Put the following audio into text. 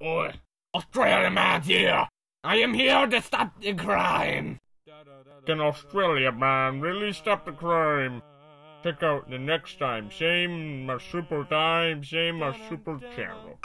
or Australia man's here. I am here to stop the crime. Can Australia man really stop the crime? Check out the next time. Same my super time, same my super channel.